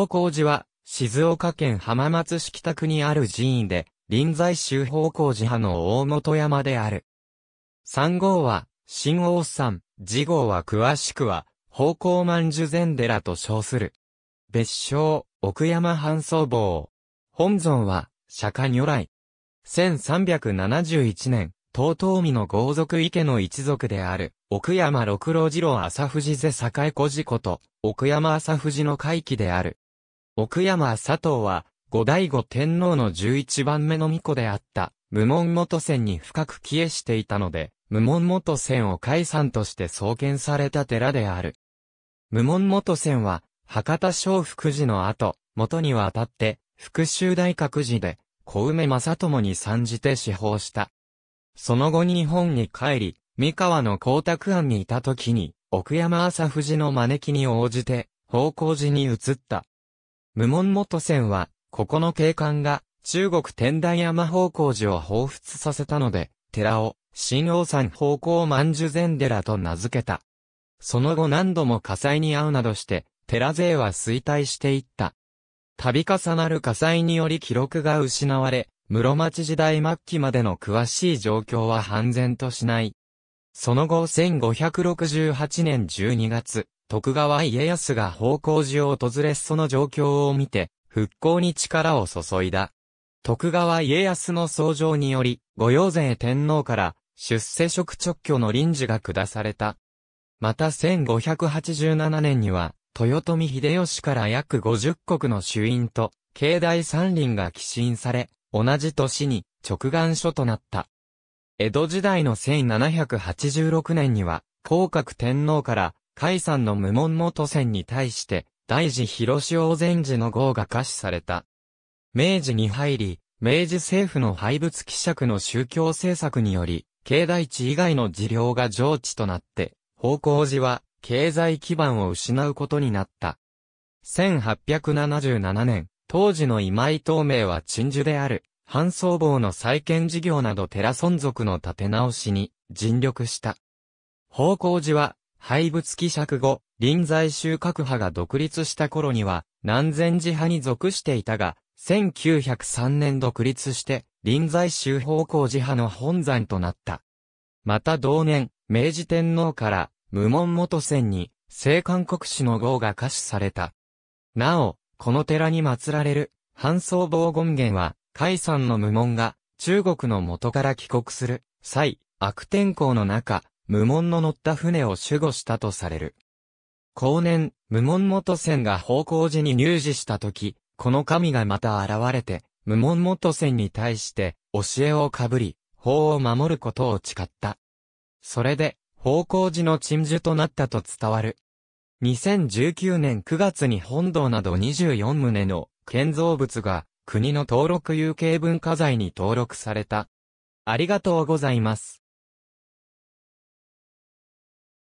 保光寺は、静岡県浜松市北区にある寺院で、臨済宗法光寺派の大本山である。三号は、新王山、次号は詳しくは、宝光万寿禅寺と称する。別称、奥山半僧坊。本尊は、釈迦如来。1371年、東東美の豪族池の一族である、奥山六郎次郎朝富士瀬栄小事こと、奥山朝富士の回帰である。奥山佐藤は、後醍醐天皇の11番目の巫女であった、無門元仙に深く帰依していたので、無門元仙を解散として創建された寺である。無門元仙は、博多小福寺の後、元に渡たって、福州大覚寺で、小梅正友に参じて司法した。その後日本に帰り、三河の光沢庵にいた時に、奥山朝富士の招きに応じて、方向寺に移った。無門元船は、ここの景観が、中国天台山方向寺を彷彿させたので、寺を、新王山方向万寿禅寺と名付けた。その後何度も火災に遭うなどして、寺勢は衰退していった。度重なる火災により記録が失われ、室町時代末期までの詳しい状況は判然としない。その後1568年12月、徳川家康が宝光寺を訪れその状況を見て、復興に力を注いだ。徳川家康の創上により、御用税天皇から出世職直挙の臨時が下された。また1587年には、豊臣秀吉から約50国の主因と、境内山林が寄進され、同じ年に直眼書となった。江戸時代の1786年には、広角天皇から海山の無門元選に対して、大寺広潮禅寺の号が可視された。明治に入り、明治政府の廃仏希釈の宗教政策により、境内地以外の事業が上地となって、方向寺は経済基盤を失うことになった。1877年、当時の今井東明は鎮守である、半僧坊の再建事業など寺尊族の立て直しに尽力した。方向寺は廃仏希釈後、臨済宗各派が独立した頃には、南禅寺派に属していたが、1903年独立して、臨済宗方向寺派の本山となった。また同年、明治天皇から、無門元仙に、聖韓国史の号が下賜された。なお、この寺に祀られる、半僧坊権現は、海山の無門が、中国の元から帰国する、際、悪天候の中、無門の乗った船を守護したとされる。後年、無門元船が方向寺に入寺した時、この神がまた現れて、無門元船に対して、教えをかぶり、法を守ることを誓った。それで、方向寺の鎮守となったと伝わる。2019年9月に本堂など24棟の建造物が国の登録有形文化財に登録された。ありがとうございます。